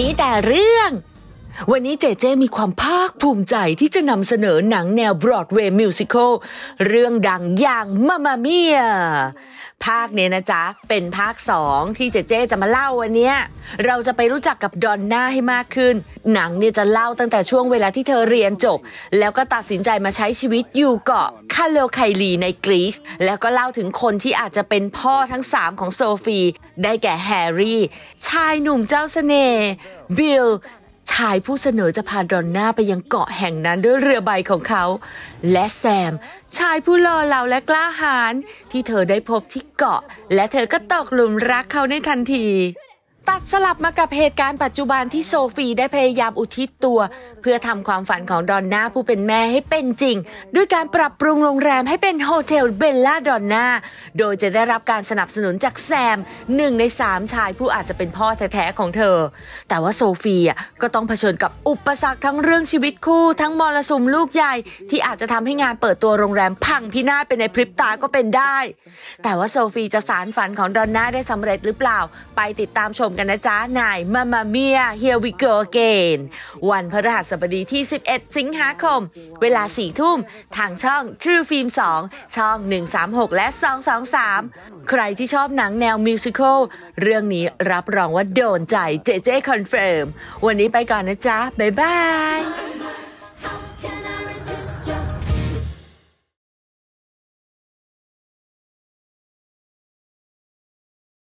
มีแต่เรื่อง วันนี้เจเจมีความภาคภูมิใจที่จะนำเสนอหนังแนวบรอดเวย์มิวสิควลเรื่องดังอย่างมามาเมียภาคเนี้ยนะจ๊ะ เป็นภาค 2 ที่เจเจจะมาเล่าวันนี้ เราจะไปรู้จักกับดอนน่าให้มากขึ้น หนังเนี่ยจะเล่าตั้งแต่ช่วงเวลาที่เธอเรียนจบ แล้วก็ตัดสินใจมาใช้ชีวิตอยู่เกาะคาเลไคลีในกรีซ แล้วก็เล่าถึงคนที่อาจจะเป็นพ่อทั้ง 3 ของโซฟี ได้แก่แฮร์รี่ ชายหนุ่มเจ้าสเสน่ห์บิลชายผู้เสนอจะพาดอนน่าไปยังเกาะแห่งนั้นด้วยเรือใบของเขา และแซมชายผู้หล่อเหลาและกล้าหาญที่เธอได้พบที่เกาะและเธอก็ตกหลุมรักเขาในทันทีตัดสลับมากับเหตุการณ์ปัจจุบันที่โซฟี ได้พยายามอุทิศตัว เพื่อทำความฝันของดอนน่า ผู้เป็นแม่ให้เป็นจริง ด้วยการปรับปรุงโรงแรมให้เป็นโฮเทลเบลล่าดอนน่า โดยจะได้รับการสนับสนุนจากแซมหนึ่งในสามชายผู้อาจจะเป็นพ่อแท้ ๆ ของเธอ แต่ว่าโซฟีอ่ะก็ต้องเผชิญกับอุปสรรคทั้งเรื่องชีวิตคู่ทั้งมรสุมลูกใหญ่ ที่อาจจะทำให้งานเปิดตัวโรงแรมพังพินาศไปในพริบตาก็เป็นได้แต่ว่าโซฟีจะสารฝันของดอนน่าได้สำเร็จหรือเปล่าไปติดตามชมกันนะจ๊ะนายมามาเมีย Here we go again วันพฤหัสบดีที่ 11 สิงหาคม เวลาสี่ทุ่มทางช่อง True Film 2 ช่อง 136 และ 223 ใครที่ชอบหนังแนวมิวสิควลเรื่องนี้รับรองว่าโดนใจเจเจคอนเฟิร์มวันนี้ไปก่อนนะจ๊ะ บ๊ายบาย